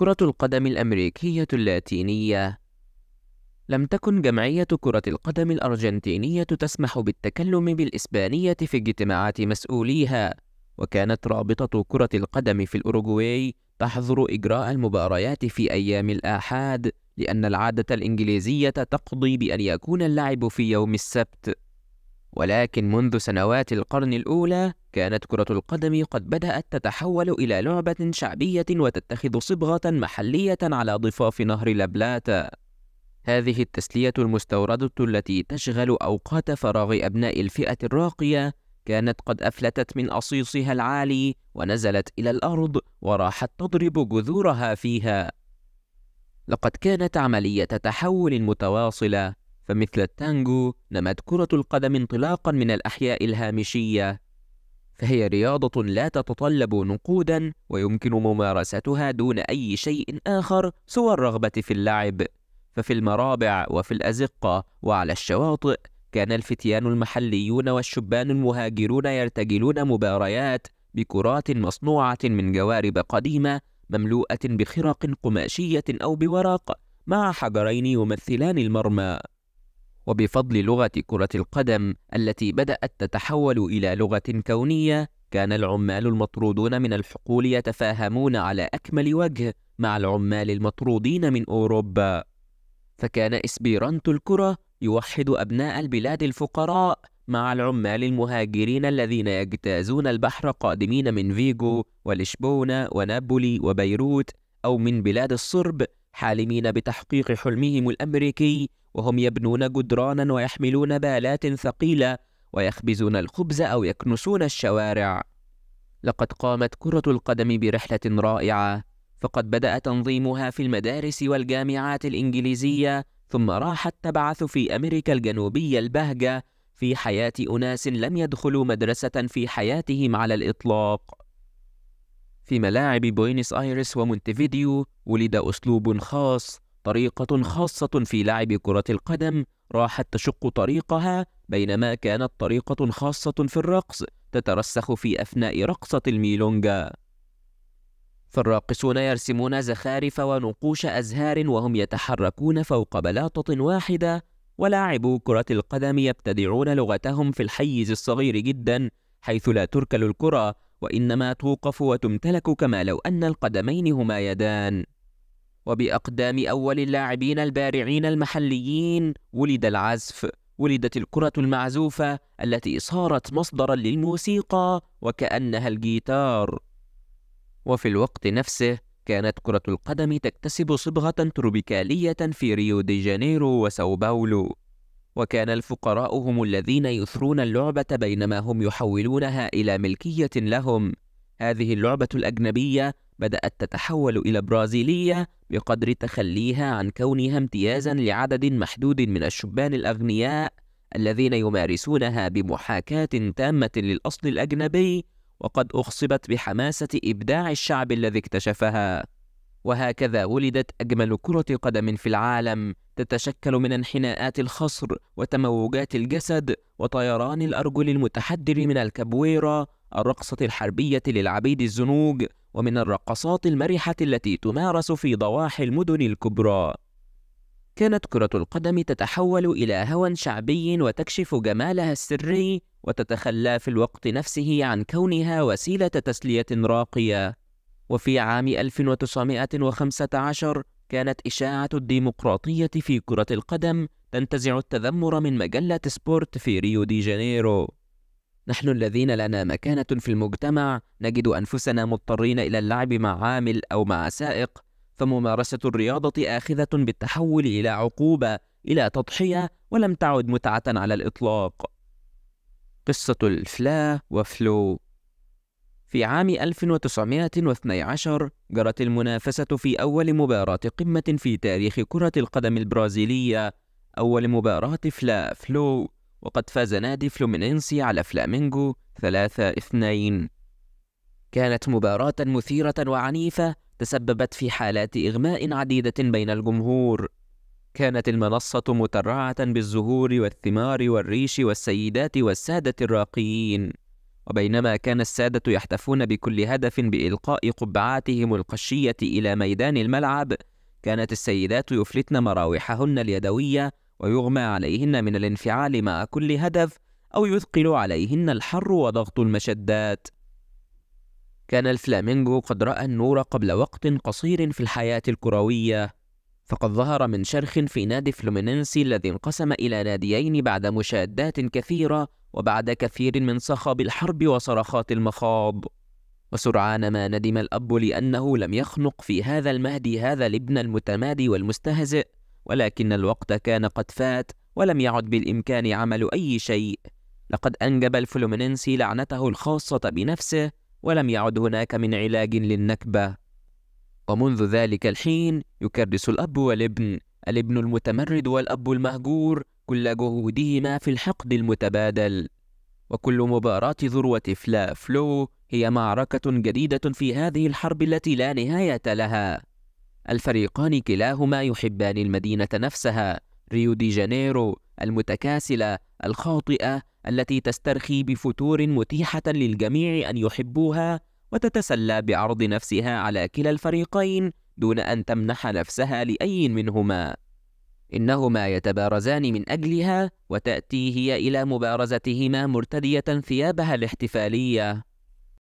كرة القدم الأمريكية اللاتينية لم تكن جمعية كرة القدم الأرجنتينية تسمح بالتكلم بالإسبانية في اجتماعات مسؤوليها، وكانت رابطة كرة القدم في الأوروغواي تحظر إجراء المباريات في أيام الآحاد، لأن العادة الإنجليزية تقضي بأن يكون اللعب في يوم السبت، ولكن منذ سنوات القرن الأولى كانت كرة القدم قد بدأت تتحول إلى لعبة شعبية وتتخذ صبغة محلية على ضفاف نهر لابلاتا. هذه التسلية المستوردة التي تشغل أوقات فراغ أبناء الفئة الراقية كانت قد أفلتت من أصيصها العالي ونزلت إلى الأرض وراحت تضرب جذورها فيها. لقد كانت عملية تحول متواصلة فمثل التانجو نمت كرة القدم انطلاقا من الأحياء الهامشية فهي رياضة لا تتطلب نقودا ويمكن ممارستها دون أي شيء آخر سوى الرغبة في اللعب ففي المرابع وفي الأزقة وعلى الشواطئ كان الفتيان المحليون والشبان المهاجرون يرتجلون مباريات بكرات مصنوعة من جوارب قديمة مملوءة بخرق قماشية أو بورق مع حجرين يمثلان المرمى وبفضل لغة كرة القدم التي بدأت تتحول إلى لغة كونية كان العمال المطرودون من الحقول يتفاهمون على أكمل وجه مع العمال المطرودين من أوروبا فكان إسبيرانتو الكرة يوحد أبناء البلاد الفقراء مع العمال المهاجرين الذين يجتازون البحر قادمين من فيغو ولشبونة ونابولي وبيروت أو من بلاد الصرب حالمين بتحقيق حلمهم الأمريكي وهم يبنون جدرانا ويحملون بالات ثقيلة ويخبزون الخبز أو يكنسون الشوارع لقد قامت كرة القدم برحلة رائعة فقد بدأ تنظيمها في المدارس والجامعات الإنجليزية ثم راحت تبعث في أمريكا الجنوبية البهجة في حياة أناس لم يدخلوا مدرسة في حياتهم على الإطلاق في ملاعب بوينس آيرس ومونتفيديو ولد أسلوب خاص طريقة خاصة في لعب كرة القدم راحت تشق طريقها بينما كانت طريقة خاصة في الرقص تترسخ في أثناء رقصة الميلونجا فالراقصون يرسمون زخارف ونقوش أزهار وهم يتحركون فوق بلاطة واحدة ولاعبو كرة القدم يبتدعون لغتهم في الحيز الصغير جدا حيث لا تركل الكرة وإنما توقف وتمتلك كما لو أن القدمين هما يدان وبأقدام أول اللاعبين البارعين المحليين ولد العزف ولدت الكرة المعزوفة التي صارت مصدرا للموسيقى وكأنها الجيتار وفي الوقت نفسه كانت كرة القدم تكتسب صبغة تروبيكالية في ريو دي جانيرو وساو باولو وكان الفقراء هم الذين يثرون اللعبة بينما هم يحولونها إلى ملكية لهم هذه اللعبة الأجنبية بدأت تتحول إلى برازيلية بقدر تخليها عن كونها امتيازا لعدد محدود من الشبان الأغنياء الذين يمارسونها بمحاكاة تامة للأصل الأجنبي وقد أخصبت بحماسة إبداع الشعب الذي اكتشفها وهكذا ولدت أجمل كرة قدم في العالم تتشكل من انحناءات الخصر وتموجات الجسد وطيران الأرجل المتحدر من الكابويرا الرقصة الحربية للعبيد الزنوج ومن الرقصات المرحة التي تمارس في ضواحي المدن الكبرى. كانت كرة القدم تتحول إلى هوى شعبي وتكشف جمالها السري وتتخلى في الوقت نفسه عن كونها وسيلة تسلية راقية. وفي عام 1915 كانت إشاعة الديمقراطية في كرة القدم تنتزع التذمر من مجلة سبورت في ريو دي جانيرو نحن الذين لنا مكانة في المجتمع نجد أنفسنا مضطرين إلى اللعب مع عامل أو مع سائق، فممارسة الرياضة آخذة بالتحول إلى عقوبة، إلى تضحية، ولم تعد متعة على الإطلاق. قصة الفلا وفلو في عام 1912 جرت المنافسة في أول مباراة قمة في تاريخ كرة القدم البرازيلية، أول مباراة فلا فلو وقد فاز نادي فلومينينسي على فلامينغو 3-2 كانت مباراة مثيرة وعنيفة تسببت في حالات إغماء عديدة بين الجمهور كانت المنصة مترعة بالزهور والثمار والريش والسيدات والسادة الراقيين وبينما كان السادة يحتفون بكل هدف بإلقاء قبعاتهم القشية إلى ميدان الملعب كانت السيدات يفلتن مراوحهن اليدوية ويغمى عليهن من الانفعال مع كل هدف أو يثقل عليهن الحر وضغط المشدات كان الفلامينغو قد رأى النور قبل وقت قصير في الحياة الكروية فقد ظهر من شرخ في نادي فلومينينسي الذي انقسم إلى ناديين بعد مشادات كثيرة وبعد كثير من صخب الحرب وصرخات المخاض وسرعان ما ندم الأب لأنه لم يخنق في هذا المهدي هذا الابن المتمادي والمستهزئ ولكن الوقت كان قد فات ولم يعد بالإمكان عمل أي شيء لقد أنجب الفلومينينسي لعنته الخاصة بنفسه ولم يعد هناك من علاج للنكبة ومنذ ذلك الحين يكرس الأب والابن الابن المتمرد والأب المهجور كل جهودهما في الحقد المتبادل وكل مباراة ذروة فلا فلو هي معركة جديدة في هذه الحرب التي لا نهاية لها الفريقان كلاهما يحبان المدينة نفسها ريو دي جانيرو المتكاسلة الخاطئة التي تسترخي بفتور متيحة للجميع أن يحبوها وتتسلى بعرض نفسها على كلا الفريقين دون أن تمنح نفسها لأي منهما إنهما يتبارزان من أجلها وتأتي هي إلى مبارزتهما مرتدية ثيابها الاحتفالية